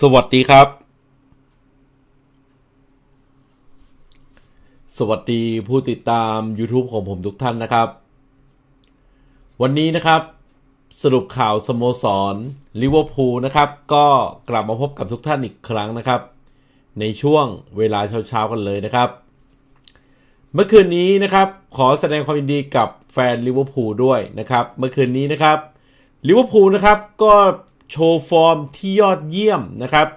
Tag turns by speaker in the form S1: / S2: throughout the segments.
S1: สวัสดีครับ สวัสดีผู้ติดตาม YouTube ของผมทุกท่านนะครับ วันนี้นะครับ สรุปข่าวสโมสรลิเวอร์พูลนะครับก็กลับมาพบกับทุกท่านอีกครั้งนะครับ ในช่วงเวลาเช้าๆกันเลยนะครับ เมื่อคืนนี้นะครับขอแสดงความยินดีกับแฟนลิเวอร์พูลด้วยนะครับเมื่อคืนนี้นะครับลิเวอร์พูลนะครับก็โชว์ฟอร์มที่ยอดเยี่ยมนะครับ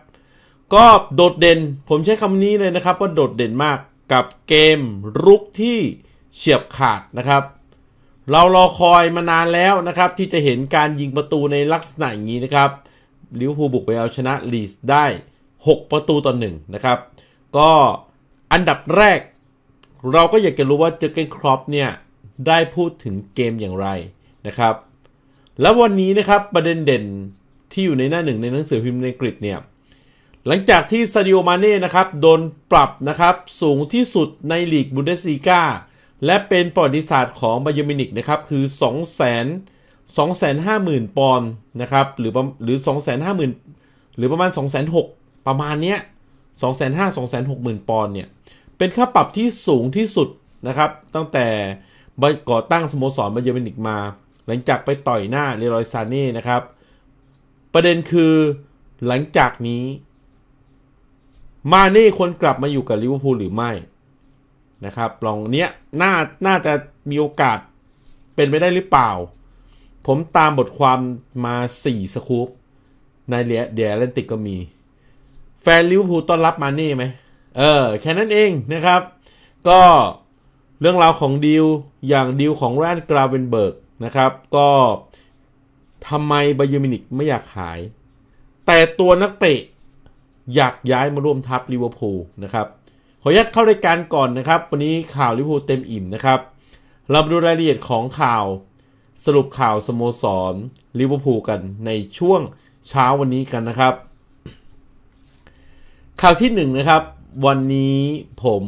S1: ก็โดดเด่น ผมใช้คำนี้เลยนะครับ ว่าโดดเด่นมากกับเกมรุกที่เฉียบขาดนะครับ เรารอคอยมานานแล้วนะครับที่จะเห็นการยิงประตูในลักษณะอย่างนี้นะครับลิเวอร์พูลบุกไปเอาชนะลีสได้ 6 ประตูต่อหนึ่งนะครับ ก็อันดับแรก เราก็อยากจะรู้ว่าเจอเกนครอปเนี่ยได้พูดถึงเกมอย่างไรนะครับ แล้ววันนี้นะครับประเด็นเด่นที่อยู่ในหน้าหนึ่งในหนังสือพิมพ์ในอังกฤษเนี่ย หลังจากที่ซาดิโอมาเน่ นะครับ โดนปรับนะครับสูงที่สุดในลีกบุนเดสีกา และเป็นประวัติศาสตร์ของบาเยมินิกนะครับ คือ 2 0 0 0 0 0 250,000 ปอนด์นะครับ หรือหรือ 250,000 หรือประมาณ2 6 0 0 0ประมาณ เนี้ย2 5 0 0 0 0 260,000 ปอนด์ เนี่ย เป็นค่าปรับที่สูงที่สุดนะครับ ตั้งแต่ก่อตั้งสโมสรบาเยอร์มินิกมา หลังจากไปต่อยหน้าเรลอยซาเน่นะครับประเด็นคือหลังจากนี้ มาเน่ควรกลับมาอยู่กับลิเวอร์พูลหรือไม่นะครับ ลองเนี้ยน่าน่าจะมีโอกาสเป็นไปได้หรือเปล่า ผมตามบทความมา 4สกูปในเดียร์แลนติกก็มี แฟนลิเวอร์พูลต้อนรับมาเน่ไหมเออ แค่นั้นเองนะครับ ก็เรื่องราวของดิวอย่างดิวของแรนกราเวนเบิร์กนะครับ ก็ทำไมบายู์มินิกไม่อยากขาย แต่ตัวนักเตะอยากย้ายมาร่วมทัพลิเวอร์พูลนะครับขออนุญาตเข้ารายการก่อนนะครับ วันนี้ข่าวลิเวอร์พูลเต็มอิ่มนะครับเรามาดูรายละเอียดของข่าวสรุปข่าวสโมสรลิเวอร์พูลกันในช่วงเช้าวันนี้กันนะครับ ข่าวที่ 1นนะครับ วันนี้ผม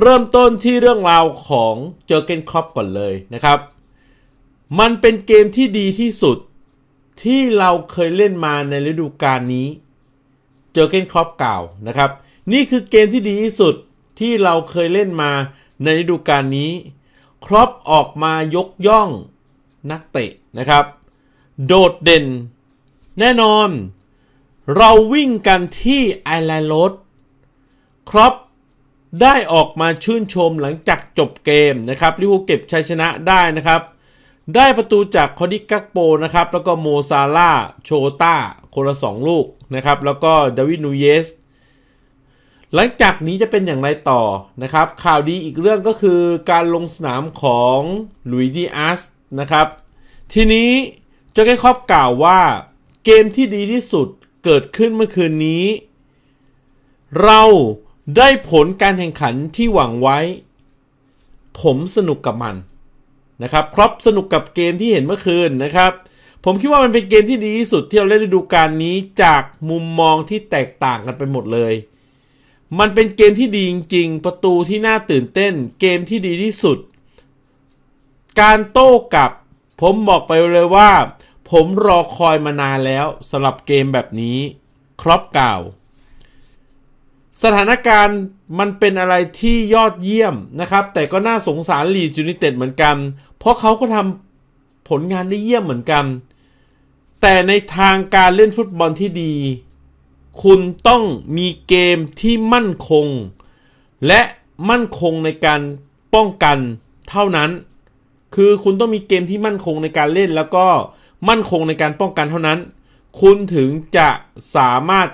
S1: เริ่มต้นที่เรื่องราวของเจอเกนครอปก่อนเลยนะครับมันเป็นเกมที่ดีที่สุดที่เราเคยเล่นมาในฤดูกาลนี้ เจอเกนครอปกล่าวนะครับ นี่คือเกมที่ดีที่สุดที่เราเคยเล่นมาในฤดูกาลนี้ ครอปออกมายกย่องนักเตะนะครับ โดดเด่น แน่นอน เราวิ่งกันที่ไอแลนด์รดครอป ได้ออกมาชื่นชมหลังจากจบเกมนะครับลิเวอร์เก็บชัยชนะได้นะครับได้ประตูจากคอนิกักโปนะครับแล้วก็โมซาลาโชต้าคนละ2ลูกนะครับแล้วก็ดาวิดนูเยสหลังจากนี้จะเป็นอย่างไรต่อนะครับข่าวดีอีกเรื่องก็คือ การลงสนามของลุยดีอาสนะครับทีนี้เจ้าแก้ครอบกล่าวว่าเกมที่ดีที่สุดเกิดขึ้นเมื่อคืนนี้ เราได้ผลการแข่งขันที่หวังไว้ ผมสนุกกับมันนะครับครอปสนุกกับเกม ที่เห็นเมื่อคืนนะครับผมคิดว่ามันเป็นเกมที่ดีที่สุดที่เราเล่นฤดูกาลนี้จากมุมมองที่แตกต่างกันไปหมดเลย มันเป็นเกมที่ดีจริงๆ ประตูที่น่าตื่นเต้น เกม ที่ดีที่สุด การโต้กับ ผมบอกไปเลยว่า ผมรอคอยมานานแล้วสำหรับเกมแบบนี้ ครอปกล่าวสถานการณ์มันเป็นอะไรที่ยอดเยี่ยมนะครับ แต่ก็น่าสงสารลีจูนิเต็ดเหมือนกัน เพราะเขาก็ทำผลงานได้เยี่ยมเหมือนกัน แต่ในทางการเล่นฟุตบอลที่ดี คุณต้องมีเกมที่มั่นคง และมั่นคงในการป้องกันเท่านั้น คือคุณต้องมีเกมที่มั่นคงในการเล่นแล้วก็มั่นคงในการป้องกันเท่านั้น คุณถึงจะสามารถ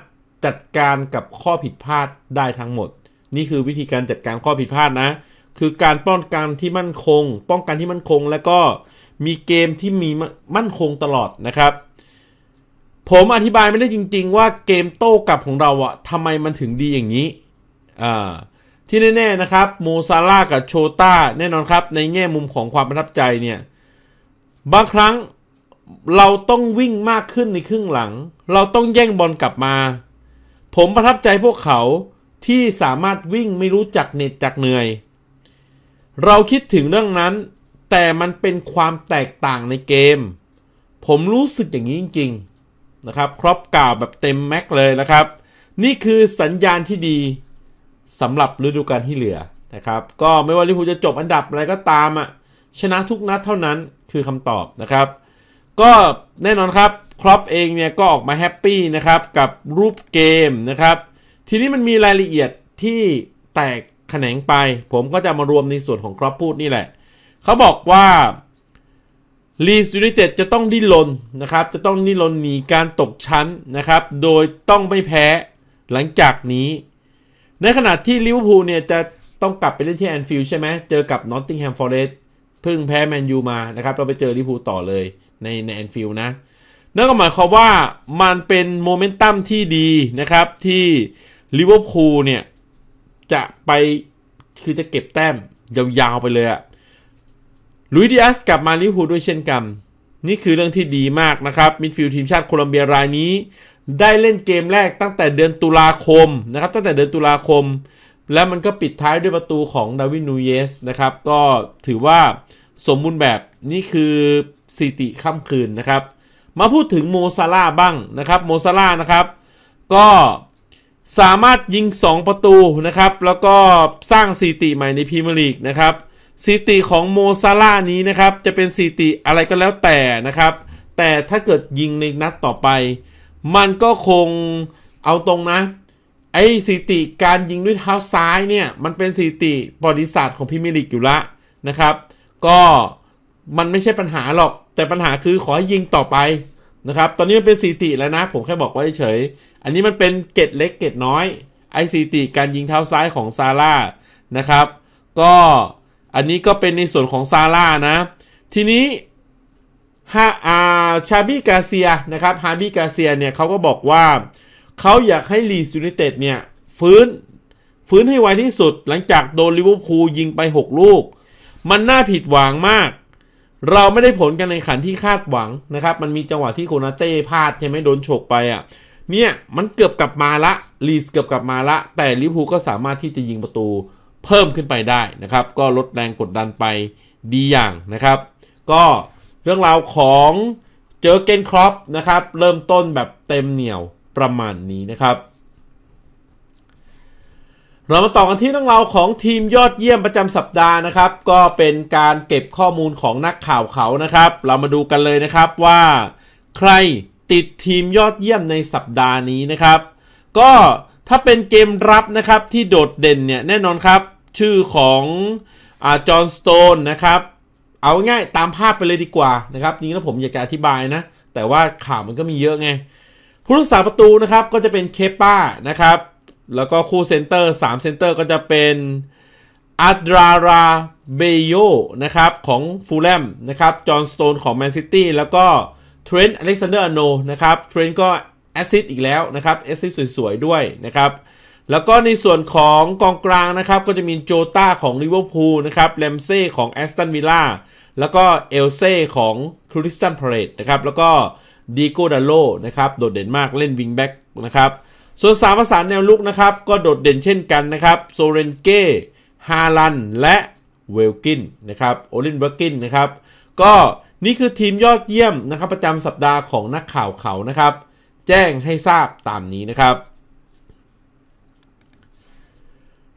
S1: จัดการกับข้อผิดพลาดได้ทั้งหมดนี่คือวิธีการจัดการข้อผิดพลาดนะ คือการป้องกันที่มั่นคง ป้องกันที่มั่นคงแล้วก็มีเกมที่มีมั่นคงตลอดนะครับ ผมอธิบายไม่ได้จริงๆ ว่าเกมโต้กลับของเราอะทำไมมันถึงดีอย่างนี้ที่แน่ๆนะครับโมซาร่ากับโชต้าแน่นอนครับ ในแง่มุมของความประทับใจเนี่ยบางครั้งเราต้องวิ่งมากขึ้นในครึ่งหลัง เราต้องแย่งบอลกลับมา ผมประทับใจพวกเขาที่สามารถวิ่งไม่รู้จักเหน็ดจักเหนื่อย เราคิดถึงเรื่องนั้นแต่มันเป็นความแตกต่างในเกม ผมรู้สึกอย่างนี้จริงๆนะครับครอบกล่าวแบบเต็มแม็กเลยนะครับ นี่คือสัญญาณที่ดีสำหรับฤดูกาลที่เหลือนะครับ ก็ไม่ว่าลิเวอร์พูลจะจบอันดับอะไรก็ตามอ่ะชนะทุกนัดเท่านั้นคือคำตอบนะครับ ก็แน่นอนครับ ครอปเองเนี่ยก็ออกมาแฮปปี้นะครับ กับรูปเกมนะครับทีนี้มันมีรายละเอียดที่แตกแขนงไป ผมก็จะมารวมในส่วนของครอบพูดนี่แหละ เขาบอกว่าลีสยูนิเต็ดจะต้องดิ้นรนนะครับ จะต้องดิ้นรนหนีการตกชั้นนะครับ โดยต้องไม่แพ้หลังจากนี้ ในขณะที่ลิเวอร์พูลเนี่ยจะต้องกลับไปเล่นที่แอนฟิลด์ใช่ไหม เจอกับนอตติงแฮมฟอร์เรสต์เพิ่งแพ้แมนยูมานะครับ เราไปเจอลิเวอร์พูลต่อเลยในในแอนฟิลด์นะ นั่นก็หมายความว่ามันเป็นโมเมนตัมที่ดีนะครับที่ลิเวอร์พูลเนี่ย จะไป คือจะเก็บแต้มยาวๆไปเลยอะลุยดิอัสกลับมาลิเวอร์พูลด้วยเช่นกัน นี่คือเรื่องที่ดีมากนะครับมิดฟิลด์ทีมชาติโคลอมเบียรายนี้ ได้เล่นเกมแรกตั้งแต่เดือนตุลาคม นะครับ ตั้งแต่เดือนตุลาคม และมันก็ปิดท้ายด้วยประตูของดาวินนูเยสนะครับ ก็ถือว่าสมบูรณ์แบบนี่คือสติค่ำคืนนะครับมาพูดถึงโมซาร่าบ้างนะครับโมซาร่านะครับก็สามารถยิง 2 ประตูนะครับ แล้วก็สร้างสถิติใหม่ในพรีเมียร์ลีกนะครับสถิติของโมซาลานี้นะครับจะเป็นสถิติ อะไรก็แล้วแต่นะครับ แต่ถ้าเกิดยิงในนัดต่อไป มันก็คงเอาตรงนะ ไอ้สถิติการยิงด้วยเท้าซ้ายเนี่ยมันเป็นสถิติบริษัทของพิม์ลิกอยู่ละนะครับ ก็มันไม่ใช่ปัญหาหรอกแต่ปัญหาคือขอให้ยิงต่อไปนะครับ ตอนนี้มันเป็นสีติแล้วนะผมแค่บอกไว้เฉย อันนี้มันเป็นเกตเล็กเกตน้อยไอสีติการยิงเท้าซ้ายของซาร่านะครับ ก็อันนี้ก็เป็นในส่วนของซาร่านะ ทีนี้ฮาอาชาบีกาเซียนะครับฮาบีกาเซียเนี่ยเขาก็บอกว่าเขาอยากให้ลีสยูนิเต็ดเนี่ยฟื้นฟื้นให้ไวที่สุดหลังจากโดนลิเวอร์พูลยิงไป 6 ลูก มันน่าผิดหวังมากเราไม่ได้ผลกันในขันที่คาดหวังนะครับ มันมีจังหวะที่โคนาเต้พลาดใช่ไหมโดนฉกไปอ่ะ เนี่ย มันเกือบกลับมาละลีสเกือบกลับมาละ แต่ลิเวอร์พูลก็สามารถที่จะยิงประตูเพิ่มขึ้นไปได้นะครับ ก็ลดแรงกดดันไปดีอย่างนะครับ ก็เรื่องราวของเจอเกนครอปนะครับ เริ่มต้นแบบเต็มเหนียวประมาณนี้นะครับเรามาต่อกันที่เรื่องราวของทีมยอดเยี่ยมประจำสัปดาห์นะครับ ก็เป็นการเก็บข้อมูลของนักข่าวเขานะครับ เรามาดูกันเลยนะครับว่าใครติดทีมยอดเยี่ยมในสัปดาห์นี้นะครับ ก็ถ้าเป็นเกมรับนะครับที่โดดเด่นเนี่ยแน่นอนครับ ชื่อของจอห์นสโตนนะครับเอาง่ายตามภาพไปเลยดีกว่านะครับนี้้วผมอยากจะอธิบายนะ แต่ว่าข่าวมันก็มีเยอะไงผู้รักษาประตูนะครับก็จะเป็นเคป้านะครับแล้วก็คู่เซนเตอร์3เซนเตอร์ก็จะเป็นอัดราราเบโยนะครับของฟูลแลมนะครับจอห์นสโตนของแมนซิตี้แล้วก็เทรนต์อเล็กซานเดอร์อโนนะครับเทรนต์ก็แอซิดอีกแล้วนะครับแอซิดสวย ๆ ด้วยนะครับ แล้วก็ในส่วนของกองกลางนะครับ ก็จะมีโจต้าของลิเวอร์พูลนะครับเลมเซ่ของแอสตันวิลล่าแล้วก็เอลเซ่ของคริสตันพาเรตนะครับ แล้วก็ดีโกดาโลนะครับ โดดเด่นมากเล่นวิงแบ็กนะครับส่วนสามภาษาแนวลุกนะครับ ก็โดดเด่นเช่นกันนะครับโซเรนเก้ฮาลันและเวลกินนะครับโอลินเวลกินนะครับ ก็นี่คือทีมยอดเยี่ยมนะครับ ประจำสัปดาห์ของนักข่าวเขานะครับ แจ้งให้ทราบตามนี้นะครับ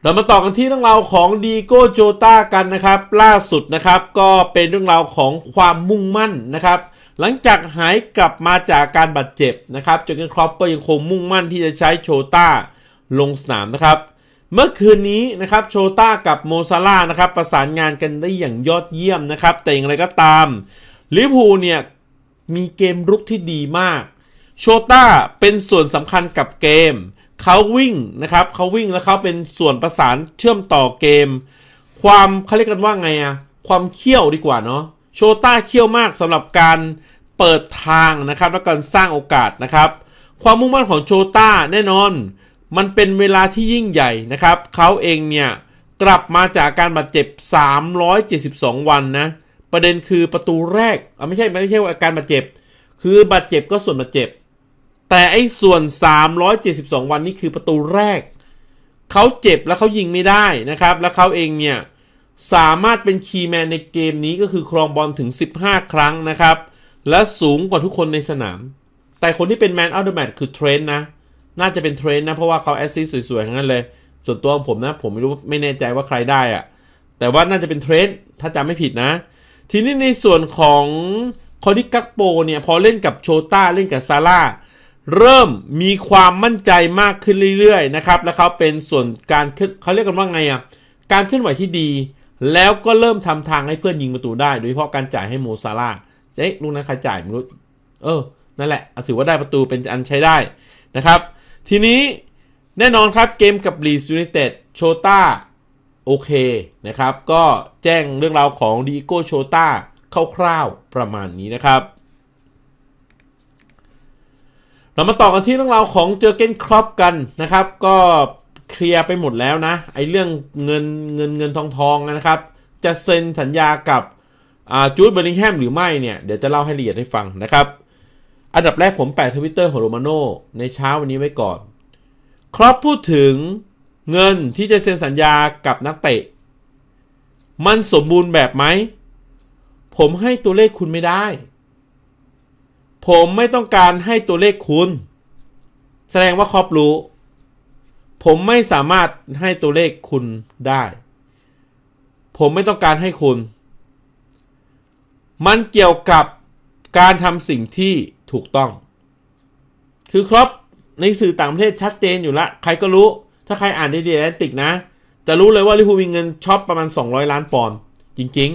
S1: เรามาต่อกันที่เรื่องราวของดีโก้โจตากันนะครับ ล่าสุดนะครับก็เป็นเรื่องราวของความมุ่งมั่นนะครับหลังจากหายกลับมาจากการบาดเจ็บนะครับจอร์นครอปก็ยังคงมุ่งมั่นที่จะใช้โชต้า ลงสนามนะครับ เมื่อคืนนี้นะครับ โชต้ากับโมซาล่านะครับประสานงานกันได้อย่างยอดเยี่ยมนะครับ แต่อย่างไรก็ตาม ลิเวอร์พูลเนี่ย มีเกมรุกที่ดีมาก โชต้าเป็นส่วนสำคัญกับเกมเขาวิ่ง นะครับ เขาวิ่งแล้วเขาเป็นส่วนประสานเชื่อมต่อเกม ความเขาเรียกกันว่าไงอะความเขี้ยวดีกว่าเนาะโชต้าเขี้ยวมากสำหรับการเปิดทางนะครับ และการสร้างโอกาสนะครับความมุ่งมั่นของโชต้าแน่นอนมันเป็นเวลาที่ยิ่งใหญ่นะครับเขาเองเนี่ยกลับมาจากการบาดเจ็บ 372 วันนะประเด็นคือประตูแรกไม่ใช่ไม่ใช่วอาการบาดเจ็บคือบาดเจ็บ ก็ส่วนบาดเจ็บแต่ไอ้ส่วน 372 วันนี้คือประตูแรกเขาเจ็บแล้วเขายิงไม่ได้นะครับ แล้วเขาเองเนี่ยสามารถเป็นคีย์แมนในเกมนี้ก็คือครองบอลถึง 15 ครั้งนะครับ และสูงกว่าทุกคนในสนาม แต่คนที่เป็นแมนอัลเดอร์แมทคือเทรนนะ น่าจะเป็นเทรนนะ เพราะว่าเขาแอสซิสสวยๆทั้งนั้นเลย ส่วนตัวของผมนะ ผมไม่รู้ไม่แน่ใจว่าใครได้อะแต่ว่าน่าจะเป็นเทรนถ้าจำไม่ผิดนะ ทีนี้ในส่วนของ คอดิกักโป เนี่ยพอเล่นกับโชต้าเล่นกับซาร่าเริ่มมีความมั่นใจมากขึ้นเรื่อยๆนะครับและเขาเป็นส่วนการเขาเรียกกันว่าไงอ่ะการเคลื่อนไหวที่ดีแล้วก็เริ่มทำทางให้เพื่อนยิงประตูได้ โดยเฉพาะการจ่ายให้โมซาร่าเอ๊ะลูกนั้นใครจ่ายไม่รู้ เออ นั่นแหละถือว่าได้ประตูเป็นอันใช้ได้นะครับ ทีนี้แน่นอนครับเกมกับลีสยูไนเต็ดโชต้าโอเคนะครับ ก็แจ้งเรื่องราวของดีโก้โชต้าคร่าวๆประมาณนี้นะครับ เรามาต่อกันที่เรื่องราวของเจอเกนครอปกันนะครับก็เคลียร์ไปหมดแล้วนะ ไอ้เรื่องเงินเงินเงินทองทองนะครับ จะเซ็นสัญญากับจูดเบอร์ลิงแฮมหรือไม่เนี่ย เดี๋ยวจะเล่าให้ละเอียดให้ฟังนะครับ อันดับแรกผมแปะทวิตเตอร์ของโรมาโนในเช้าวันนี้ไว้ก่อน ครอบพูดถึงเงินที่จะเซ็นสัญญากับนักเตะ มันสมบูรณ์แบบไหม ผมให้ตัวเลขคุณไม่ได้ ผมไม่ต้องการให้ตัวเลขคุณแสดงว่าครอบรู้ผมไม่สามารถให้ตัวเลขคุณได้ ผมไม่ต้องการให้คุณ มันเกี่ยวกับการทำสิ่งที่ถูกต้อง คือครับในสื่อต่างประเทศชัดเจนอยู่ละใครก็รู้ ถ้าใครอ่านดีๆแอตติกนะ จะรู้เลยว่าลิฟูมีเงินช็อปประมาณ 200 ล้านปอนด์จริง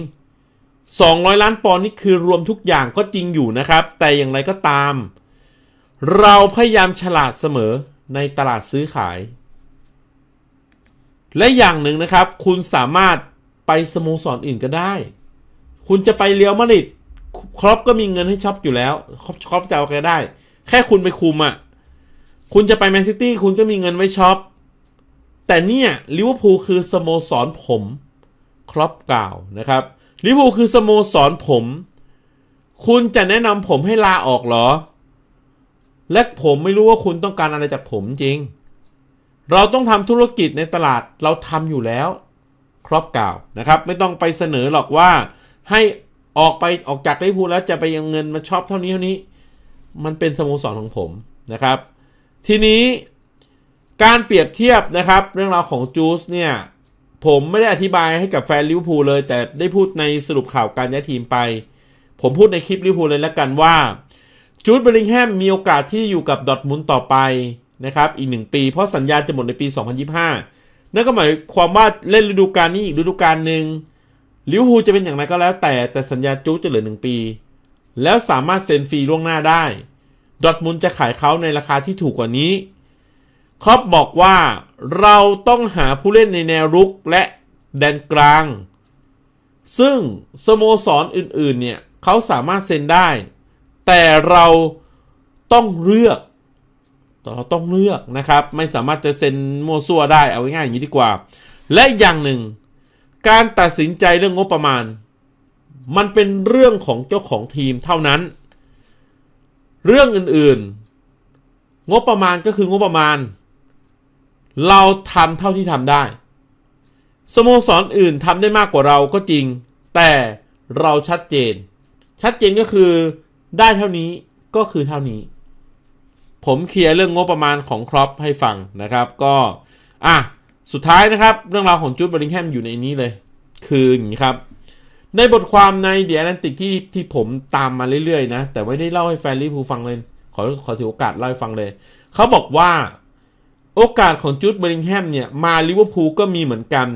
S1: ๆ 200 ล้านปอนด์นี่คือรวมทุกอย่างก็จริงอยู่นะครับ แต่อย่างไรก็ตาม เราพยายามฉลาดเสมอในตลาดซื้อขายและอย่างหนึ่งนะครับ คุณสามารถไปสโมสรออื่นก็ได้ คุณจะไปเลี้ยวมาริดครอปก็มีเงินให้ช็อปอยู่แล้วครอปจะเอาก็ได้ แค่คุณไปคุมอะ่ะคุณจะไปแมนซิตี้คุณก็มีเงินไว้ช็อปแต่เนี่ยลิเวอร์พูลคือสโมสรผมครอปกล่าวนะครับลิเวอร์พูลคือ สโมสรผม คุณจะแนะนำผมให้ลาออกเหรอ และผมไม่รู้ว่าคุณต้องการอะไรจากผมจริงเราต้องทำธุรกิจในตลาดเราทำอยู่แล้ว ครอบกล่าวนะครับ ไม่ต้องไปเสนอหรอกว่าให้ออกไปออกจากลิพูแล้วจะไปยังเงินมาชอบเท่านี้เท่านี้ มันเป็นสโมสรของผมนะครับ ทีนี้ การเปรียบเทียบนะครับเรื่องราวของจูสเนี่ยผมไม่ได้อธิบายให้กับแฟนลิเวอร์พูลเลย แต่ได้พูดในสรุปข่าวการย้ายทีมไป ผมพูดในคลิปลิเวอร์พูลเลยแล้วกันว่าจูดเบริงแฮมมีโอกาสที่อยู่กับดอทมุนต่อไปนะครับอีก 1 ปี เพราะสัญญาจะหมดในปี 2025 นั่นก็หมายความว่าเล่นฤดูกาลนี้อีกฤดูกาลหนึ่งลิวฮูจะเป็นอย่างไรก็แล้วแต่ แต่สัญญาจูจะเหลือ 1 ปี แล้วสามารถเซ็นฟรีล่วงหน้าได้ ดอทมุนจะขายเขาในราคาที่ถูกกว่านี้ครอบบอกว่าเราต้องหาผู้เล่นในแนวรุกและแดนกลาง ซึ่งสโมสรออื่นๆเนี่ยเขาสามารถเซ็นได้ แต่เราต้องเลือกต่เราต้องเลือกนะครับไม่สามารถจะเซ็นมัวซั่วได้เอาง่ายๆอย่างนี้ดีกว่า และอย่างหนึ่งการตัดสินใจเรื่องงบประมาณ มันเป็นเรื่องของเจ้าของทีมเท่านั้น เรื่องอื่นๆ งบประมาณก็คืองบประมาณ เราทำเท่าที่ทำได้สโมสรออื่นทำได้มากกว่าเราก็จริงแต่เราชัดเจน ชัดเจนก็คือได้เท่านี้ก็คือเท่านี้ผมเคลียร์เรื่องงบประมาณของครอปให้ฟังนะครับก็อ่ะสุดท้ายนะครับเรื่องราวของจูดบริงแฮมอยู่ในนี้เลย คืออย่างนี้ครับในบทความในเดียร์แอนติกที่ที่ผมตามมาเรื่อยๆนะ แต่ไม่ได้เล่าให้แฟนลิฟูฟังเลยขอขอถือโอกาสเล่าให้ฟังเลย เขาบอกว่าโอกาสของจูดบริงแฮมเนี่ยมาลิเวอร์พูลก็มีเหมือนกัน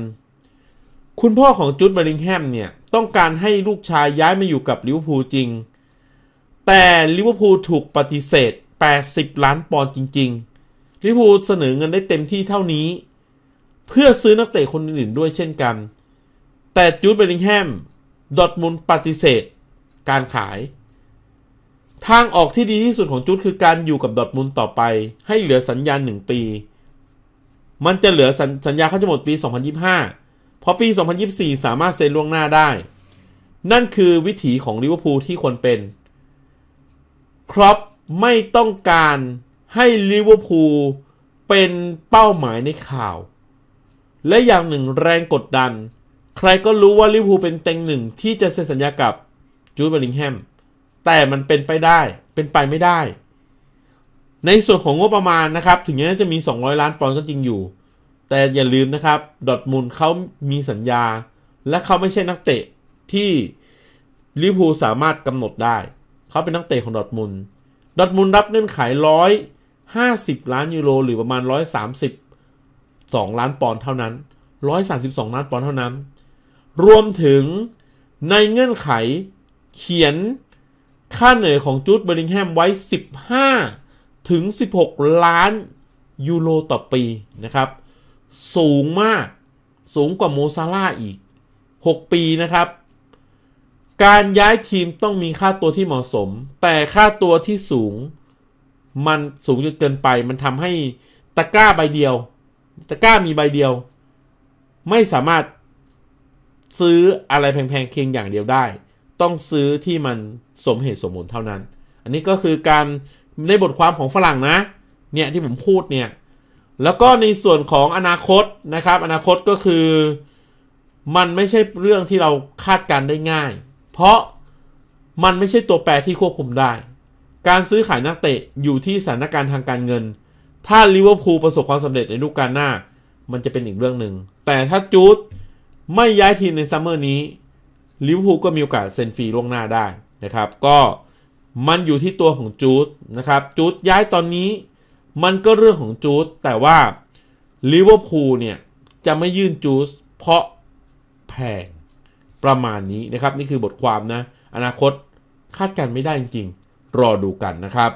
S1: คุณพ่อของจูดบริงแฮมเนี่ยต้องการให้ลูกชายย้ายมาอยู่กับลิเวอร์พูลจริงแต่ลิเวอร์พูลถูกปฏิเสธ80ล้านปอนด์จริงๆลิวพูเสนอเงินได้เต็มที่เท่านี้ เพื่อซื้อนักเตะคนอื่นๆด้วยเช่นกัน แต่จูดเบลลิงแฮม ดอทมุลปฏิเสธ การขาย ทางออกที่ดีที่สุดของจูดคือการอยู่กับดอทมุลต่อไป ให้เหลือสัญญาณ1ปี มันจะเหลือสสัญญาเขาจะหมดปี 2025เพราะปี 2024 สามารถเซ็นล่วงหน้าได้ นั่นคือวิถีของลิเวอร์พูลที่ควรเป็นครอปไม่ต้องการให้ลิเวอร์พูลเป็นเป้าหมายในข่าว และอย่างหนึ่งแรงกดดัน ใครก็รู้ว่าลิเวอร์พูลเป็นเต็งหนึ่งที่จะเซ็นสัญญากับ จูดเบลลิงแฮมแต่มันเป็นไปได้เป็นไปไม่ได้ ในส่วนของงบประมาณนะครับ ถึงแม้จะมี 200 ล้านปอนด์ก็จริงอยู่ แต่อย่าลืมนะครับ ดอทมูลเขามีสัญญาและเขาไม่ใช่นักเตะที่ลิเวอร์พูลสามารถกำหนดได้เขาเป็นนักเตะของดอทมูลดอทมุลรับเงื่อนไขร้อยห้าสิบล้านยูโรหรือประมาณร้อยสามสิบสองล้านปอนด์เท่านั้นร้อยสามสิบสองล้านปอนด์เท่านั้น รวมถึงในเงื่อนไขเขียนค่าเหนื่อยของจูดเบอร์ลิงแฮมไว้สิบห้าถึงสิบหกล้านยูโรต่อปีนะครับ สูงมากสูงกว่าโมซาร่าอีก 6 ปีนะครับการย้ายทีมต้องมีค่าตัวที่เหมาะสม แต่ค่าตัวที่สูง มันสูงจนเกินไป มันทำให้ตะกร้าใบเดียว ตะกร้ามีใบเดียว ไม่สามารถซื้ออะไรแพงๆเคียงอย่างเดียวได้ ต้องซื้อที่มันสมเหตุสมผลเท่านั้น อันนี้ก็คือการในบทความของฝรั่งนะ เนี่ยที่ผมพูดเนี่ย แล้วก็ในส่วนของอนาคตนะครับ อนาคตก็คือมันไม่ใช่เรื่องที่เราคาดการได้ง่ายเพราะมันไม่ใช่ตัวแปรที่ควบคุมได้ การซื้อขายนักเตะอยู่ที่สถานการณ์ทางการเงิน ถ้าลิเวอร์พูลประสบความสำเร็จในฤดูกาลหน้า มันจะเป็นอีกเรื่องหนึ่ง แต่ถ้าจูดไม่ย้ายทีมในซัมเมอร์นี้ ลิเวอร์พูลก็มีโอกาสเซ็นฟรีล่วงหน้าได้นะครับ ก็มันอยู่ที่ตัวของจูดนะครับ จูดย้ายตอนนี้มันก็เรื่องของจูดแต่ว่าลิเวอร์พูลเนี่ยจะไม่ยื่นจูดเพราะแพงประมาณนี้นะครับ นี่คือบทความนะอนาคตคาดการไม่ได้จริงรอดูกันนะครับ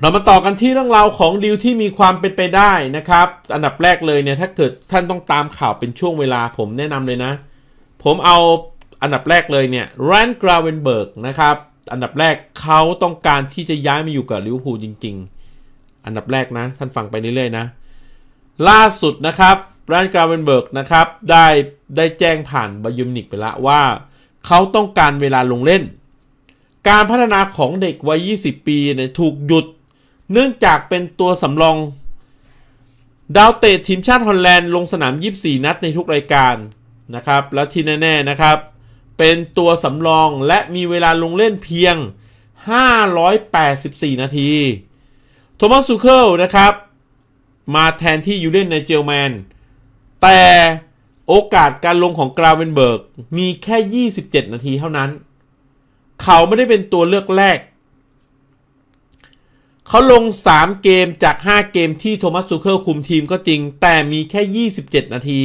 S1: เรามาต่อกันที่เรื่องราวของดีลที่มีความเป็นไปได้นะครับ อันดับแรกเลยเนี่ย ถ้าเกิดท่านต้องตามข่าวเป็นช่วงเวลา ผมแนะนำเลยนะ ผมเอาอันดับแรกเลยเนี่ยแรนกราเวนเบิร์กนะครับอันดับแรกเขาต้องการที่จะย้ายมาอยู่กับลิเวอร์พูลจริง ๆ อันดับแรกนะท่านฟังไปเรื่อยๆนะ ล่าสุดนะครับบรานกราเวนเบิร์กนะครับได้ได้แจ้งผ่านบายูนิกไปละว่า เขาต้องการเวลาลงเล่น การพัฒนาของเด็กวัย20 ปีเนี่ยถูกหยุด เนื่องจากเป็นตัวสำรอง ดาวเตะทีมชาติฮอลแลนด์ลงสนาม 24 นัดในทุกรายการ นะครับ และที่แน่ ๆ นะครับ เป็นตัวสำรองและมีเวลาลงเล่นเพียง 584 นาทีโทมัสซูเคิลนะครับ มาแทนที่ยูเลนในเจลแมนแต่โอกาสการลงของกราเวนเบิร์กมีแค่ 27 นาทีเท่านั้น เขาไม่ได้เป็นตัวเลือกแรก เขาลง 3 เกมจาก 5 เกมที่โทมัสซูเคิลคุมทีมก็จริง แต่มีแค่ 27 นาที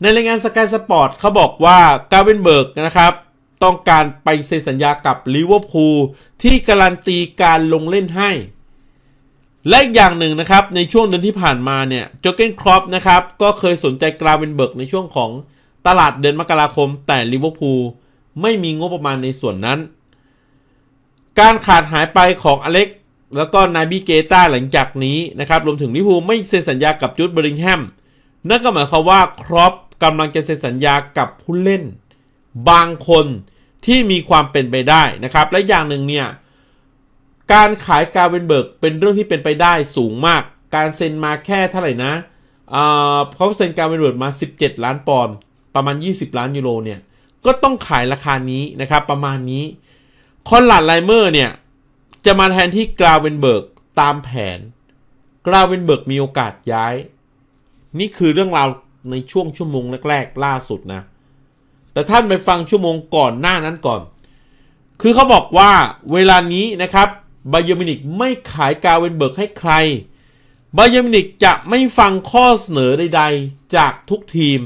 S1: ในรายงานสกายสปอร์ตเขาบอกว่ากราเวนเบิร์กนะครับต้องการไปเซ็นสัญญากับลิเวอร์พูลที่การันตีการลงเล่นให้และอย่างหนึ่งนะครับ ในช่วงเดือนที่ผ่านมาเนี่ยจเกนครอปนะครับก็เคยสนใจกราเวนเบิร์กในช่วงของตลาดเดือนมกราคม แต่ลิเวอร์พูลไม่มีงบประมาณในส่วนนั้น การขาดหายไปของอเล็กแล้วก็นายบีเกต้าหลังจากนี้นะครับรวมถึงลิเวอร์พูลไม่เซ็นสัญญากับจูดเบริงแฮมนั่นก็หมายความว่าครอปกำลังจะเซ็นสัญญากับผู้เล่น บางคนที่มีความเป็นไปได้นะครับและอย่างหนึ่งเนี่ยการขายกาเวนเบิร์กเป็นเรื่องที่เป็นไปได้สูงมาก การเซ็นมาแค่เท่าไหร่นะเขาเซ็นกาเวนเบิร์กมา 17 ล้านปอนด์ ประมาณ 20 ล้านยูโร เนี่ย ก็ต้องขายราคานี้นะครับ ประมาณนี้ คอนหลัดไลเมอร์เนี่ย จะมาแทนที่กราเวนเบิร์กตามแผนกราเวนเบิร์กมีโอกาสย้าย นี่คือเรื่องราวในช่วงชั่วโมงแรกๆ ล่าสุดนะ แต่ท่านไปฟังชั่วโมงก่อนหน้านั้นก่อน คือเขาบอกว่า เวลานี้นะครับไบเยอร์มินิกไม่ขายกาเวนเบิร์ก ให้ใครไบเยอร์มินิกจะไม่ฟังข้อเสนอใดๆ จากทุกทีม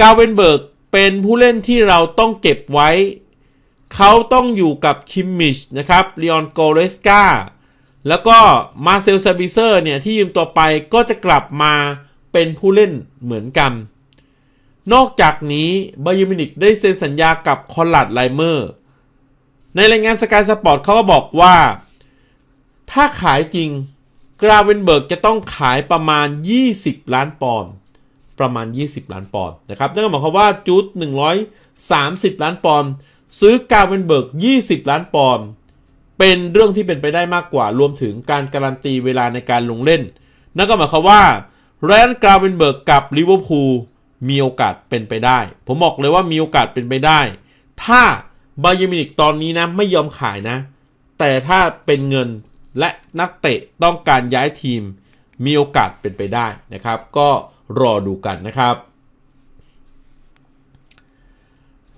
S1: กาเวนเบิร์กเป็นผู้เล่นที่เราต้องเก็บไว้ เขาต้องอยู่กับคิมมิชนะครับเีออน โกเรสกาแล้วก็มาเซลซาบิเซอร์เนี่ยที่ยืมตัวไปก็จะกลับมาเป็นผู้เล่นเหมือนกัน นอกจากนี้ไบเยอร์มินิกได้เซ็นสัญญากับคอนลัดไลเมอร์ในรายงานสกายสปอร์ตเขาก็บอกว่า ถ้าขายจริง กราเวนเบิร์กจะต้องขายประมาณ 20 ล้านปอนด์ประมาณ 20 ล้านปอนด์นะครับนั่นก็หมายความว่าจุด130 ล้านปอนด์ซื้อ กราเวนเบิร์ก20 ล้านปอนด์เป็นเรื่องที่เป็นไปได้มากกว่า รวมถึงการ การันตีเวลาในการลงเล่นนั่นก็หมายความว่าแรนกราเวนเบิร์กกับลิเวอร์พูลมีโอกาสเป็นไปได้ผมบอกเลยว่ามีโอกาสเป็นไปได้ ถ้าบาเยมินิกตอนนี้นะไม่ยอมขายนะ แต่ถ้าเป็นเงินและนักเตะต้องการย้ายทีมมีโอกาสเป็นไปได้นะครับ ก็รอดูกันนะครับ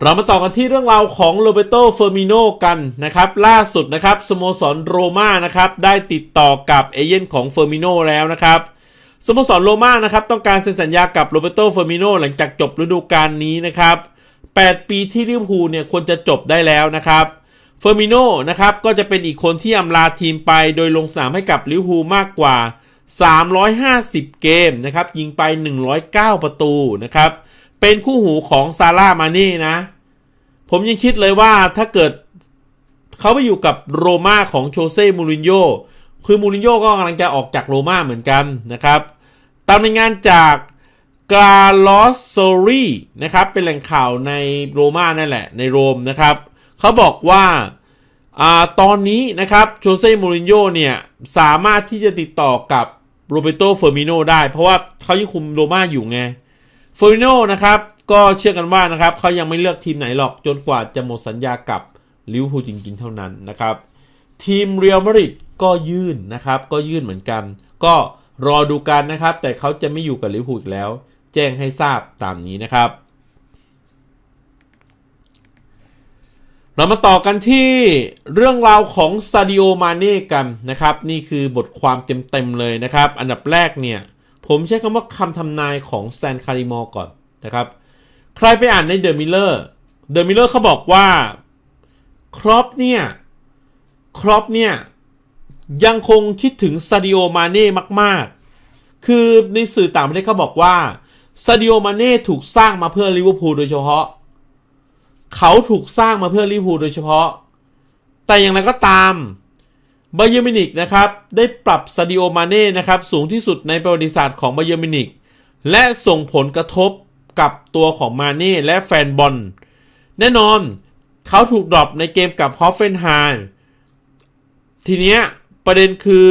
S1: เรามาต่อกันที่เรื่องราวของโรเบโตเฟอร์มิโนกันนะครับ ล่าสุดนะครับสโมสรโรม่านะครับได้ติดต่อกับเอเย่นของเฟอร์มิโนแล้วนะครับสโมสรโรม่านะครับต้องการเซ็นสัญญากับโรเบโตเฟอร์มิโนหลังจากจบฤดูกาลนี้นะครับ8 ปีที่ลิเวอร์พูลเนี่ยควร จะจบได้แล้วนะครับ เฟอร์มิโนนะ ครับ ก็จะเป็นอีกคนที่ อำลาทีมไป โดยลงสนามให้กับลิเวอร์พูลมากกว่า 350 เกม นะ ครับ ยิงไป 109 ประตู นะ ครับ เป็นคู่หูของ ซาร่ามานี่นะ ผมยังคิดเลยว่าถ้าเกิดเขาไปอยู่กับโรม่า ของโชเซ่ มูรินโญ่คือมูรินโญ่ก็กำลังจะออกจากโรม่าเหมือนกันนะครับตามรายงานจากกาลอสโซรีนะครับเป็นแหล่งข่าวในโรมานั่นแหละในโรมนะครับ เขาบอกว่าอตอนนี้นะครับโชเซ่มูรินโญ่เนี่ยสามารถที่จะติดต่อกับโรเบโตเฟอร์มิโนได้ เพราะว่าเขายังคุมโรมาอยู่ไงเฟอร์มิโนนะครับก็เชื่อกันว่านะครับเขายังไม่เลือกทีมไหนหรอกจนกว่าจะหมดสัญญากับลิเวอร์พูลจริงๆเท่านั้นนะครับ ทีมเรียลมาดริดก็ยื่นนะครับก็ยื่นเหมือนกัน ก็รอดูกันนะครับ แต่เขาจะไม่อยู่กับลิเวอร์พูลอีกแล้วแจ้งให้ทราบตามนี้นะครับ เรามาต่อกันที่เรื่องราวของซาดิโอมาเน่กันนะครับ นี่คือบทความเต็มๆเลยนะครับ อันดับแรกเนี่ยผมใช้คำว่าคำทำนายของแซนคาริมอก่อนนะครับ ใครไปอ่านในเดอะมิลเลอร์เดอะมิลเลอร์เขาบอกว่าครอปเนี่ยครอปเนี่ยยังคงคิดถึงซาดิโอมาเน่มากๆ คือในสื่อต่างประเทศเขาบอกว่าซาดิโอมาเน่ถูกสร้างมาเพื่อลิเวอร์พูลโดยเฉพาะ เขาถูกสร้างมาเพื่อลิเวอร์พูลโดยเฉพาะ แต่อย่างไรก็ตามบเยอร์มินิกนะครับ ได้ปรับซาดิโอมาเน่นะครับ สูงที่สุดในประวัติศาสตร์ของบเยอร์มินิกและส่งผลกระทบกับตัวของมาเน่และแฟนบอลแน่นอนเขาถูกดรอปในเกมกับฮอฟเฟนไฮ์ทีเนี้ยประเด็นคือ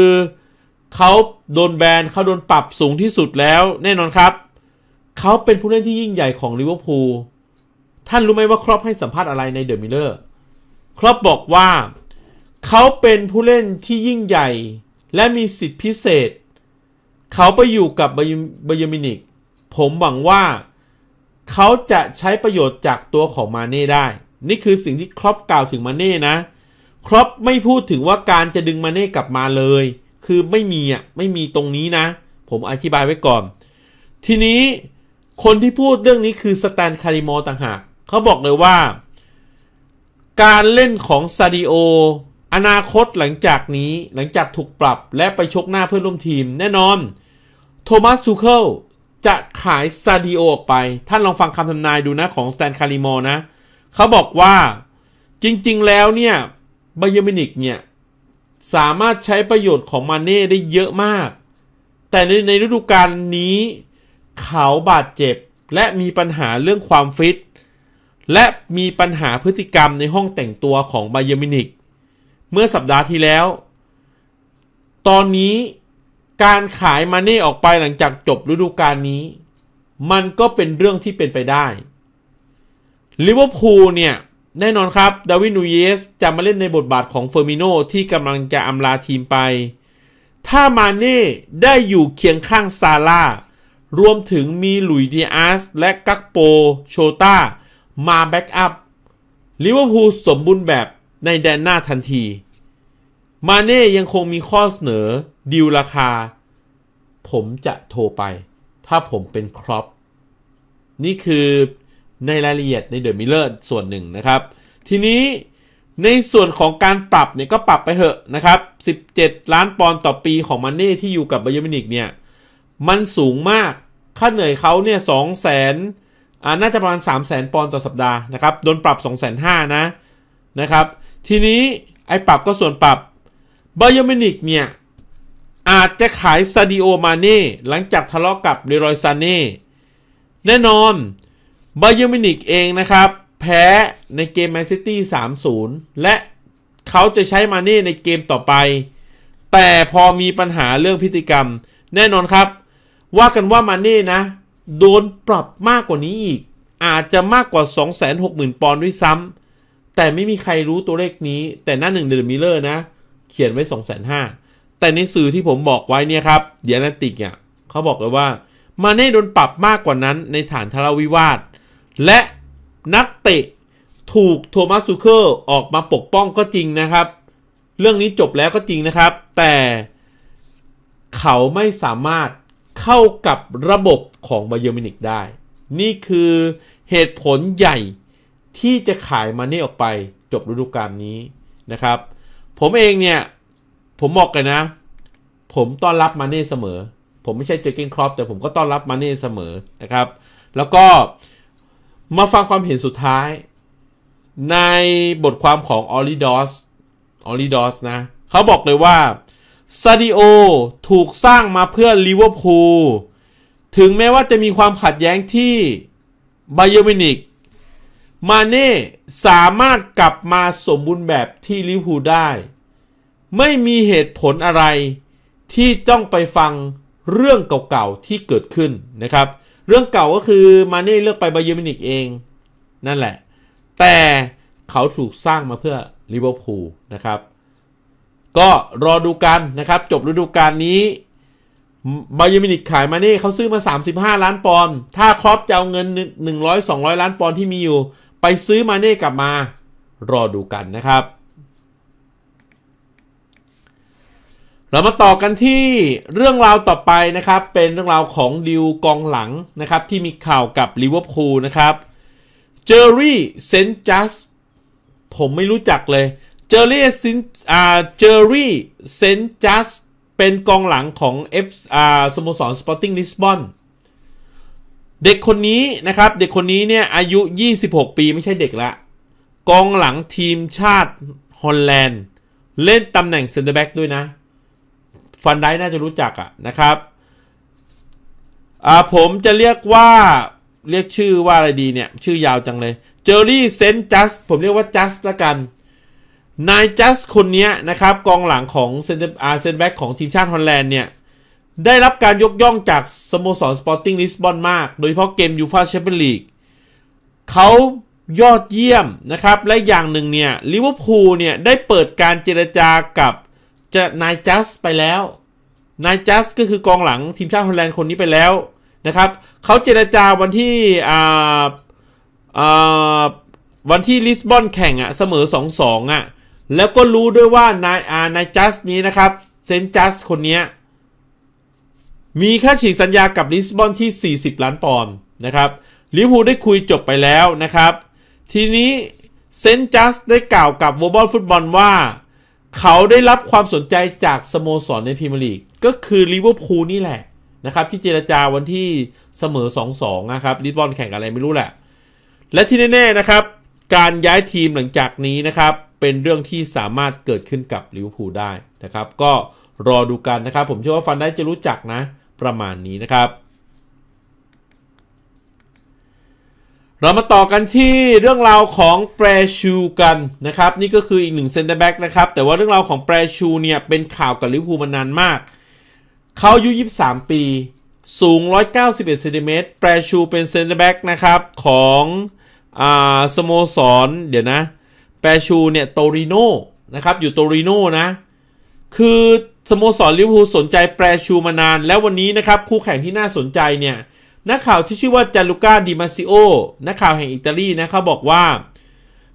S1: เขาโดนแบนเขาโดนปรับสูงที่สุดแล้วแน่นอนครับเขาเป็นผู้เล่นที่ยิ่งใหญ่ของลิเวอร์พูล ท่านรู้ไหมว่าครอปให้สัมภาษณ์อะไรในเดอะมิลเลอร์ครอปบอกว่า เขาเป็นผู้เล่นที่ยิ่งใหญ่ และมีสิทธิพิเศษ เขาไปอยู่กับบเบยมินิก ผมหวังว่า เขาจะใช้ประโยชน์จากตัวของมาเน่ได้ นี่คือสิ่งที่ครอปกล่าวถึงมาเน่นะ ครอปไม่พูดถึงว่าการจะดึงมาเน่กลับมาเลย คือไม่มีอ่ะ ไม่มีตรงนี้นะ ผมอธิบายไว้ก่อน ทีนี้คนที่พูดเรื่องนี้คือสแตนคาริมอต่างหาก เขาบอกเลยว่า การเล่นของซาดิโออนาคตหลังจากนี้หลังจากถูกปรับและไปชกหน้าเพื่อนร่วมทีมแน่นอนโทมัสทูเคิลจะขายซาดิโอออกไป ท่านลองฟังคำทำนายดูนะของสแตนคาริมอนะ เขาบอกว่าจริง ๆแล้วเนี่ยบยมินิกเนี่ย สามารถใช้ประโยชน์ของมาเน่ได้เยอะมาก แต่ในในฤดูกาลนี้เขาบาดเจ็บ และมีปัญหาเรื่องความฟิต และมีปัญหาพฤติกรรมในห้องแต่งตัวของไบยมินิกเมื่อสัปดาห์ที่แล้ว ตอนนี้การขายมาเน่ออกไปหลังจากจบฤดูกาลนี้ มันก็เป็นเรื่องที่เป็นไปได้ลิเวอร์พูลเนี่ยแน่นอนครับดาวินูเยสจะมาเล่นในบทบาทของเฟอร์มิโนที่กำลังจะอำลาทีมไป ถ้ามาเน่ได้อยู่เคียงข้างซาร่ารวมถึงมีหลุยดีอาสและกักโปโชต้ามาแบ็กอัพลิเวอร์พูลสมบูรณ์แบบในแดนหน้าทันทีมาเน่ยังคงมีข้อเสนอดีลราคา ผมจะโทรไปถ้าผมเป็นครอป นี่คือในรายละเอียดในเดอะมิลเลอร์ส่วนหนึ่งนะครับ ทีนี้ในส่วนของการปรับเนี่ยก็ปรับไปเหอะนะครับ 17 ล้านปอนด์ต่อปีของมันเน่ที่อยู่กับบายมินิกเนี่ยมันสูงมากค่าเหนื่อยเขาเนี่ยสองแสนอ่าน่าจะประมาณ 3 0 0แสนปอนด์ต่อสัปดาห์นะครับ โดนปรับ2 5 0 0 0 นะ นะครับ ทีนี้ ไอ้ปรับก็ส่วนปรับเบยอมินิกเนี่ย อาจจะขายซาดิโอมาเน่หลังจากทะเลาะกับเรโรยซานเน่แน่นอนเบยอมินิกเองนะครับ แพ้ในเกมแมนซิตี้ 3-0 และเขาจะใช้มาเน่ในเกมต่อไป แต่พอมีปัญหาเรื่องพฤติกรรมแน่นอนครับว่ากันว่ามาเน่นะ โดนปรับมากกว่านี้อีก อาจจะมากกว่า 260,000 ปอนด์ด้วยซ้ำแต่ไม่มีใครรู้ตัวเลขนี้ แต่หน้าหนึ่งเดะมิเลอร์นะ เขียนไว้ 250,000แต่ในสื่อที่ผมบอกไว้เนี่ยครับเดียนติกเนี่ยเขาบอกเลยว่ามาเน่โดนปรับมากกว่านั้นในฐานทะเลาวิวาท และนักเตะถูกโทมัสซูเคอร์ออกมาปกป้องก็จริงนะครับ เรื่องนี้จบแล้วก็จริงนะครับ แต่เขาไม่สามารถเข้ากับระบบของบบเยอร์มินิกได้ นี่คือเหตุผลใหญ่ที่จะขายมันนี่ออกไปจบฤดูกาลนี้นะครับ ผมเองเนี่ย ผมบอกกันนะ ผมต้อนรับมันนี่เสมอ ผมไม่ใช่เจอเกนครอปแต่ผมก็ต้อนรับมันนี่เสมอนะครับ แล้วก็มาฟังความเห็นสุดท้าย ในบทความของออริดอสออริดอสนะ เขาบอกเลยว่าตาดิโอถูกสร้างมาเพื่อลิเวอร์พูลถึงแม้ว่าจะมีความขัดแย้งที่ไบโอมินิกมาเน่สามารถกลับมาสมบูรณ์แบบที่ลิเวอร์พูลได้ ไม่มีเหตุผลอะไร ที่ต้องไปฟังเรื่องเก่าๆที่เกิดขึ้นนะครับ เรื่องเก่าก็คือมาเน่เลือกไปไบโอมินิกเอง นั่นแหละ แต่เขาถูกสร้างมาเพื่อลิเวอร์พูลนะครับก็รอดูกันนะครับ จบฤดูกาลนี้บาเยมินิกขายมาเน่เขาซื้อมา 35 ล้านปอนด์ถ้าครอบจะเอาเงิน 100 200 ล้านปอนด์ที่มีอยู่ ไปซื้อมาเน่กลับมา รอดูกันนะครับ เรามาต่อกันที่เรื่องราวต่อไปนะครับ เป็นเรื่องราวของดิวกองหลังนะครับที่มีข่าวกับลิเวอร์พูลนะครับเจอรี่เซนจัสผมไม่รู้จักเลยเจอรี่ซินอ่าเจอรี่เซนจัสเป็นกองหลังของเอฟอ่าสโมสรสปอร์ติ้งลิสบอน เด็กคนนี้นะครับเด็กคนนี้เนี่ยอายุ 26 ปีไม่ใช่เด็กละกองหลังทีมชาติฮอลแลนด์เล่นตำแหน่งเซนเตอร์แบ็กด้วยนะฟันได้น่าจะรู้จักอะนะครับอ่าผมจะเรียกว่าเรียกชื่อว่าอะไรดีเนี่ย ชื่อยาวจังเลย เจอรี่เซนจัสผมเรียกว่าจัสละกันนายจัสคนนี้นะครับกองหลังของเซนต์อาร์เซนแบ็กของทีมชาติฮอลแลนด์เนี่ย ได้รับการยกย่องจากสโมสรสปอร์ติ้งลิสบอนมาก โดยเฉพาะเกมยูฟาแชมเปี้ยนลีกเขายอดเยี่ยมนะครับ และอย่างหนึ่งเนี่ยลิเวอร์พูลเนี่ยได้เปิดการเจรจากับจะนายจัสไปแล้วนายจัสก็คือกองหลังทีมชาติฮอลแลนด์คนนี้ไปแล้วนะครับเขาเจรจาวันที่อ่าอ่าวันที่ลิสบอนแข่งอะเสมอ 2-2อะแล้วก็รู้ด้วยว่านายอานายจัสนี้นะครับเซนจัสคนนี้ มีค่าฉีกสัญญากับลิสบอนที่ 40 ล้านปอนด์นะครับลิเวอร์พูลได้คุยจบไปแล้วนะครับ ทีนี้เซนจัสได้กล่าวกับวอบอลฟุตบอลว่าเขาได้รับความสนใจจากสโมสรในพรีเมียร์ลีก ก็คือลิเวอร์พูลนี่แหละนะครับ ที่เจรจาวันที่เสมอ2-2 นะครับลิสบอนแข่งอะไรไม่รู้แหละ และที่แน่ๆนะครับ การย้ายทีมหลังจากนี้นะครับเป็นเรื่องที่สามารถเกิดขึ้นกับลิเวอร์พูลได้นะครับ ก็รอดูกันนะครับผมเชื่อว่าฟันได้จะรู้จักนะประมาณนี้นะครับ เรามาต่อกันที่เรื่องราวของแปรชูกันนะครับ นี่ก็คืออีกหนึ่งเซนเตอร์แบ็กนะครับ แต่ว่าเรื่องราวของแปรชูเนี่ยเป็นข่าวกับลิเวอร์พูลมานานมากเขาอายุ 23 ปีสูง191เซนติเมตรแปรชูเป็นเซนเตอร์แบ็กนะครับของอสโมสรเดี๋ยวนะปชู เนี่ยโตริโนนะครับ อยู่โตริโนนะ คือ สโมสรลิเวอร์พูลสนใจแปรชูมานานแล้ววันนี้นะครับ คู่แข่งที่น่าสนใจเนี่ย นักข่าวที่ชื่อว่าจารุก้าดิมาซิโอนักข่าวแห่งอิตาลีนะ เขาบอกว่า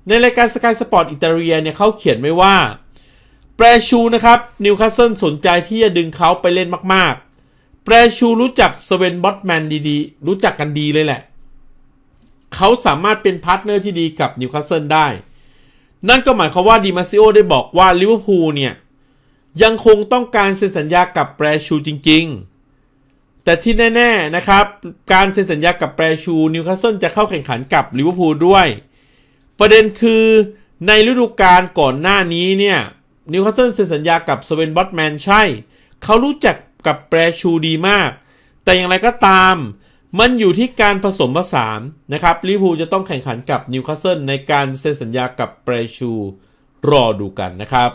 S1: ในรายการสกายสปอร์ตอิตาเลียเนี่ย เขาเขียนไว้ว่าแปรชูนะครับนิวคาสเซิลสนใจที่จะดึงเขาไปเล่นมากๆ แปรชูรู้จักสเวนบอตแมนดีๆ รู้จักกันดีเลยแหละ เขาสามารถเป็นพาร์ทเนอร์ที่ดีกับนิวคาสเซิลได้นั่นก็หมายความว่าดิมาซิโอได้บอกว่าลิเวอร์พูลเนี่ยยังคงต้องการเซ็นสัญญากับแปรชูจริงๆ แต่ที่แน่ๆนะครับการเซ็นสัญญากับแปรชูนิวคาสเซิลจะเข้าแข่งขันกับลิเวอร์พูลด้วย ประเด็นคือในฤดูกาลก่อนหน้านี้เนี่ยนิวคาสเซิลเซ็นสัญญากับสเวนบอตแมนใช่ เขารู้จักกับแปรชูดีมาก แต่อย่างไรก็ตามมันอยู่ที่การผสมผสานนะครับลิเวอร์พูลจะต้องแข่งขันกับนิวคาสเซิลในการเซ็นสัญญากับเปรชูรอดูกันนะครับ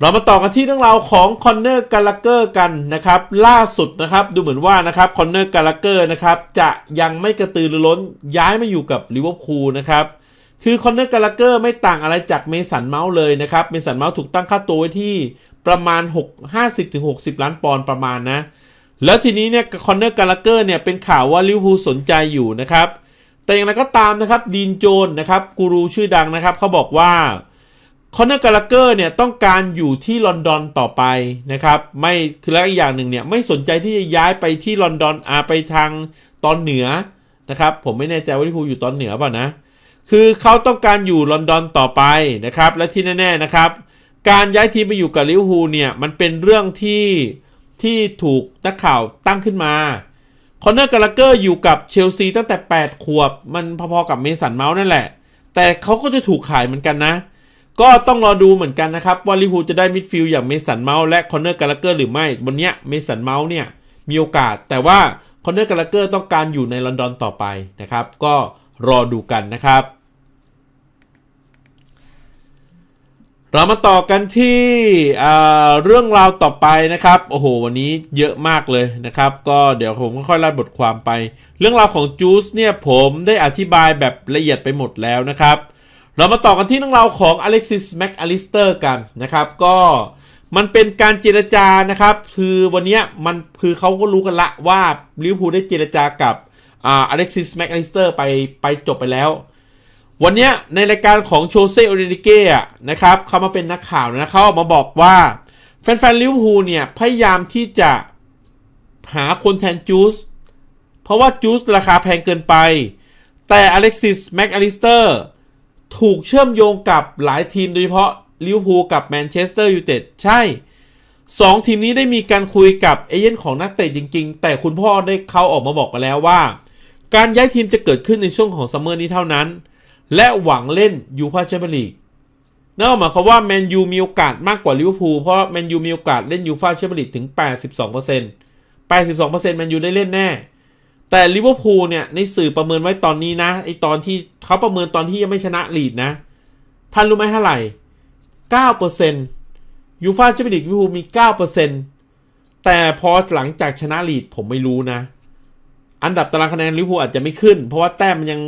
S1: เรามาต่อกันที่เรื่องราวของคอนเนอร์กาลกเกอร์กันนะครับ ล่าสุดนะครับดูเหมือนว่านะครับคอนเนอร์กาลกเกอร์นะครับ จะยังไม่กระตือรือร้นย้ายมาอยู่กับลิเวอร์พูลนะครับ คือคอนเนอร์กาลกเกอร์ไม่ต่างอะไรจากเมสันเมาส์เลยนะครับเมสันเมาส์ถูกตั้งค่าตัวไว้ที่ประมาณ 6 50ถึง60 ล้านปอนด์ประมาณนะ แล้วทีนี้เนี่ยคอนเนอร์กาลเกอร์เนี่ยเป็นข่าวว่าลิเวอร์พูลสนใจอยู่นะครับ แต่อย่างไรก็ตามนะครับดีนโจนนะครับ กูรูชื่อดังนะครับเขาบอกว่าคอนเนอร์กาลเกอร์เนี่ยต้องการอยู่ที่ลอนดอนต่อไปนะครับ ไม่คือแล้วอีกอย่างหนึ่งเนี่ยไม่สนใจที่จะย้ายไปที่ลอนดอนอาไปทางตอนเหนือนะครับผมไม่แน่ใจว่าลิเวอร์พูลอยู่ตอนเหนือป่ะนะคือเขาต้องการอยู่ลอนดอนต่อไปนะครับและที่แน่ ๆนะครับการย้ายทีมไปอยู่กับลิเวอร์พูลเนี่ย มันเป็นเรื่องที่ที่ถูกนักข่าวตั้งขึ้นมาคอนเนอร์กาลเกอร์อยู่กับเชลซีตั้งแต่ 8 ขวบมันพอๆ กับเมสันเมาส์นั่นแหละ แต่เขาก็จะถูกขายเหมือนกันนะ ก็ต้องรอดูเหมือนกันนะครับว่าลิเวอร์พูลจะได้มิดฟิลด์อย่างเมสันเมาส์และคอนเนอร์กาลเกอร์หรือไม่ วันนี้เมสันเมาส์เนี่ย มีโอกาสแต่ว่าคอนเนอร์กาลเกอร์ต้องการอยู่ในลอนดอนต่อไปนะครับ ก็รอดูกันนะครับเรามาต่อกันที่เรื่องราวต่อไปนะครับ โอ้โหวันนี้เยอะมากเลยนะครับ ก็เดี๋ยวผมค่อยๆไล่บทความไป เรื่องราวของจูสเนี่ยผมได้อธิบายแบบละเอียดไปหมดแล้วนะครับ เรามาต่อกันที่เรื่องราวของอเล็กซิสแม็กอลิสเตอร์กันนะครับ ก็มันเป็นการเจรจานะครับ คือวันนี้มันคือเขาก็รู้กันละว่าลิเวอร์พูลได้เจรจากับอเล็กซิสแม็กอลิสเตอร์ไปไปจบไปแล้ววันนี้ในรายการของโชเซโอริเก้นะครับ เขามาเป็นนักข่าวนะเขาออกมาบอกว่า แฟนๆลิเวอร์พูลเนี่ย พยายามที่จะหาคนแทนจูสเพราะว่าจูสราคาแพงเกินไป แต่อเล็กซิสแม็กอลิสเตอร์ถูกเชื่อมโยงกับหลายทีมโดยเฉพาะลิเวอร์พูลกับแมนเชสเตอร์ยูไนเต็ดใช่ 2 ทีมนี้ได้มีการคุยกับเอเย่นของนักเตะจริงๆ แต่คุณพ่อได้เขาออกมาบอกมาแล้วว่า การย้ายทีมจะเกิดขึ้นในช่วงของซัมเมอร์นี้เท่านั้นและหวังเล่นยูฟ่าแชมเปี้ยนลีกนั่นหมายความว่าแมนยูมีโอกาสมากกว่าลิเวอร์พูลเพราะแมนยูมีโอกาสเล่นยูฟ่าแชมเปี้ยนลีกถึง 82% 82%แมนยูได้เล่นแน่ แต่ลิเวอร์พูลเนี่ยในสื่อประเมินไว้ตอนนี้นะไอตอนที่เขาประเมินตอนที่ยังไม่ชนะลีดนะ ท่านรู้ไหมเท่าไหร่9%ยูฟ่าแชมเปี้ยนลีกลิเวอร์พูลมี 9%แต่พอหลังจากชนะลีดผมไม่รู้นะ อันดับตารางคะแนนลิเวอร์พูลอาจจะไม่ขึ้น เพราะว่าแต้มมันยัง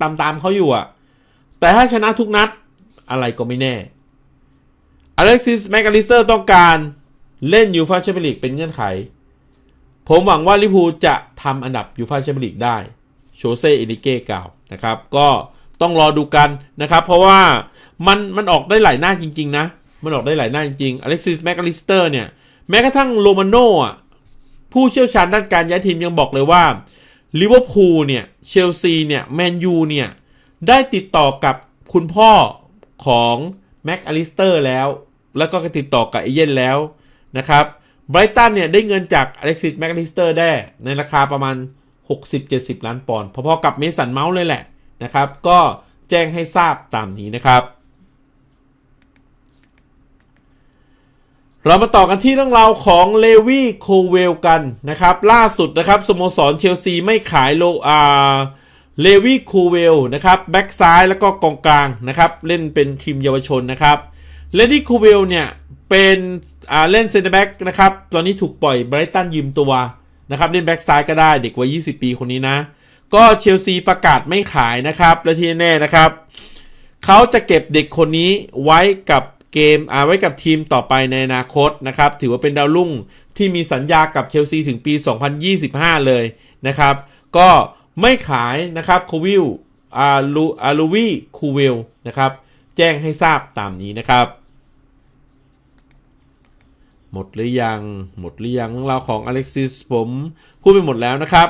S1: ตามๆเขาอยู่อะแต่ถ้าชนะทุกนัดอะไรก็ไม่แน่ อเล็กซิสแมกาลิสเตอร์ต้องการเล่นยูฟาแชมเปี้ยนลีกเป็นเงื่อนไข ผมหวังว่าลิพูจะทำอันดับยูฟาแชมเปี้ยนลีกได้ โชเซ่อินิเก้กล่าวนะครับ ก็ต้องรอดูกันนะครับ เพราะว่ามันมันออกได้หลายหน้าจริงๆ นะ มันออกได้หลายหน้าจริงๆอเล็กซิสแมกาลิสเตอร์เนี่ย แม้กระทั่งโรมาโน่ผู้เชี่ยวชาญด้านการย้ายทีมยังบอกเลยว่าลิเวอร์พูลเนี่ยเชลซีเนี่ยแมนยูเนี่ยได้ติดต่อกับคุณพ่อของแม็กอลิสเตอร์แล้ว แล้วก็ติดต่อกับเอเย่นแล้วนะครับไบรตันเนี่ย ได้เงินจากอเล็กซิสแม็กอลิสเตอร์ได้ในราคาประมาณ 60-70 ล้านปอนด์พอๆกับเมสันเมาส์เลยแหละนะครับ ก็แจ้งให้ทราบตามนี้นะครับ เรามาต่อกันที่เรื่องราวของเลวี่โคเวลกันนะครับ ล่าสุดนะครับ สโมสรเชลซีไม่ขายโลอาเลวีคูเวลนะครับแบ็กซ้ายแล้วก็กองกลางนะครับ เล่นเป็นทีมเยาวชนนะครับเลดี้คูเวลเนี่ย เป็นอ่าเล่นเซนเตอร์แบ็กนะครับ ตอนนี้ถูกปล่อยไบรตันยืมตัวนะครับ เล่นแบ็กซ้ายก็ได้เด็กวัย20 ปีคนนี้นะ ก็เชลซีประกาศไม่ขายนะครับและที่แน่นะครับ เขาจะเก็บเด็กคนนี้ไว้กับเกมอาไว้กับทีมต่อไปในอนาคตนะครับถือว่าเป็นดาวรุ่งที่มีสัญญากับเชลซีถึงปี 2025 เลยนะครับ ก็ไม่ขายนะครับคูวิล อาลูอาลูวีคูวิลนะครับ แจ้งให้ทราบตามนี้นะครับ หมดหรือยัง หมดหรือยังเรื่องราวของอเล็กซิสผมพูดไปหมดแล้วนะครับ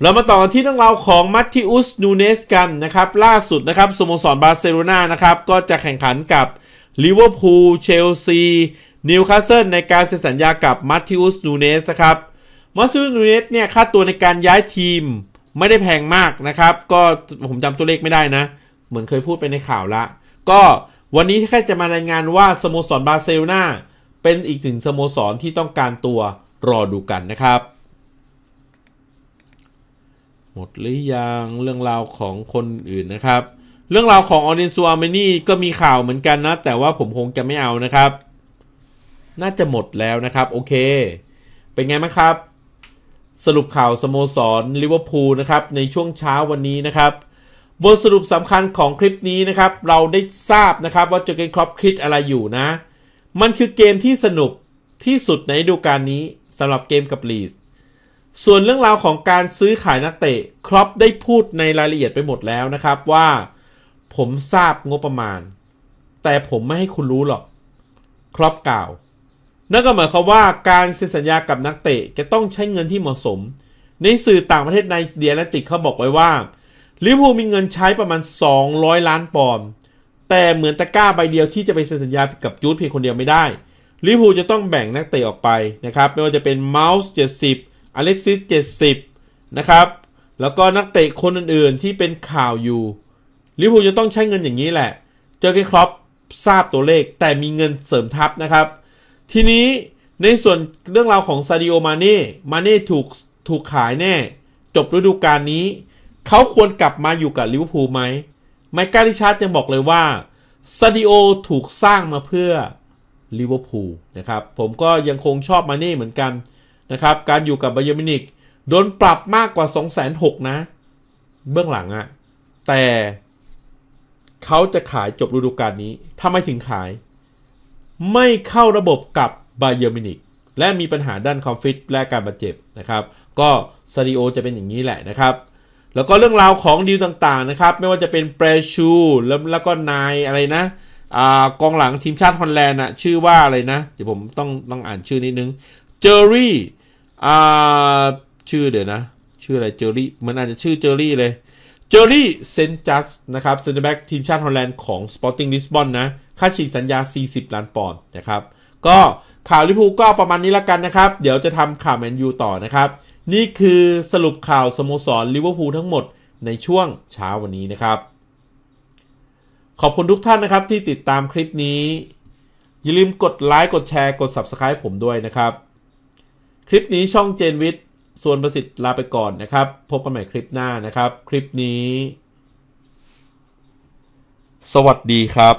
S1: เรามาต่อที่เรื่องราวของมัตติอุส นูเนสกันนะครับ ล่าสุดนะครับ สโมสรบาร์เซโลนานะครับ ก็จะแข่งขันกับลิเวอร์พูล เชลซี นิวคาสเซิลในการเซ็นสัญญากับมัตติอุส นูเนสครับมัตติอุส นูเนสเนี่ย ค่าตัวในการย้ายทีมไม่ได้แพงมากนะครับ ก็ผมจำตัวเลขไม่ได้นะ เหมือนเคยพูดไปในข่าวละก็วันนี้แค่จะมารายงานว่าสโมสรบาร์เซโลนาเป็นอีกหนึ่งสโมสรที่ต้องการตัวรอดูกันนะครับ หมดหรือยังเรื่องราวของคนอื่นนะครับ เรื่องราวของออเดนซัวเมนี่ก็มีข่าวเหมือนกันนะ แต่ว่าผมคงจะไม่เอานะครับ น่าจะหมดแล้วนะครับโอเค เป็นไงมั้งครับสรุปข่าวสโมสรลิเวอร์พูลนะครับในช่วงเช้าวันนี้นะครับบทสรุปสำคัญของคลิปนี้นะครับ เราได้ทราบนะครับว่าเจอเกนครอปคิดอะไรอยู่นะ มันคือเกมที่สนุกที่สุดในดูการนี้สำหรับเกมกับลีสส่วนเรื่องราวของการซื้อขายนักเตะครอปได้พูดในรายละเอียดไปหมดแล้วนะครับว่าผมทราบงบประมาณ แต่ผมไม่ให้คุณรู้หรอกครอปกล่าวนั่นก็หมายความว่าการเซ็นสัญญากับนักเตะจะต้องใช้เงินที่เหมาะสม ในสื่อต่างประเทศในเดียแลติกเขาบอกไว้ว่าลิเวอร์พูลมีเงินใช้ประมาณ 200 ล้านปอนด์แต่เหมือนตะกร้าใบเดียวที่จะไปเซ็นสัญญากับจูดเพียงคนเดียวไม่ได้ลิเวอร์พูลจะต้องแบ่งนักเตะออกไปนะครับ ไม่ว่าจะเป็นเมาส์ 70อเล็กซิส70 นะครับ แล้วก็นักเตะคนอื่นๆที่เป็นข่าวอยู่ลิเวอร์พูลจะต้องใช้เงินอย่างนี้แหละ เจอเกครอปทราบตัวเลขแต่มีเงินเสริมทัพนะครับทีนี้ในส่วนเรื่องราวของซาดิโอมาเน่มาเน่ถูกถูกขายแน่ จบฤดูกาลนี้ เขาควรกลับมาอยู่กับลิเวอร์พูลไหมไมค์กาลิชาร์ดยังบอกเลยว่าซาดิโอถูกสร้างมาเพื่อลิเวอร์พูลนะครับผมก็ยังคงชอบมาเน่เหมือนกันนะครับการอยู่กับบาเยอร์มินิกโดนปรับมากกว่า 2 0 0 0 0นะ เบื้องหลังอะแต่เขาจะขายจบฤดูกาลนี้ ถ้าไม่ถึงขายไม่เข้าระบบกับบาเยอร์มินิกและมีปัญหาด้านคอมฟิตและการบาดเจ็บนะครับ ก็ซาริโอจะเป็นอย่างนี้แหละนะครับ แล้วก็เรื่องราวของดีลต่างๆนะครับไม่ว่าจะเป็นเปรชูแล้วแล้วก็นายอะไรนะอกองหลังทีมชาติฮอลแลนด์อะชื่อว่าอะไรนะเดี๋ยวผมต้องต้องอ่านชื่อนิดนึง เจอรี่ชื่อเดี๋ยวนะ ชื่ออะไรเจอรี่มันอาจจะชื่อเจอรี่เลยเจอรี่เซนจัสนะครับ เซนเตอร์แบ็กทีมชาติฮอลแลนด์ของสปอร์ติ้งลิสบอนนะ ค่าฉีกสัญญา 40 ล้านปอนด์นะครับ ก็ข่าวลิพูก็ประมาณนี้ละกันนะครับ เดี๋ยวจะทำข่าวแมนยูต่อนะครับ นี่คือสรุปข่าวสโมสรลิเวอร์พูลทั้งหมดในช่วงเช้าวันนี้นะครับ ขอบคุณทุกท่านนะครับที่ติดตามคลิปนี้ อย่าลืมกดไลค์กดแชร์กด Subscribe ผมด้วยนะครับคลิปนี้ช่องเจนวิทส่วนประสิทธิ์ลาไปก่อนนะครับ พบกันใหม่คลิปหน้านะครับ คลิปนี้ สวัสดีครับ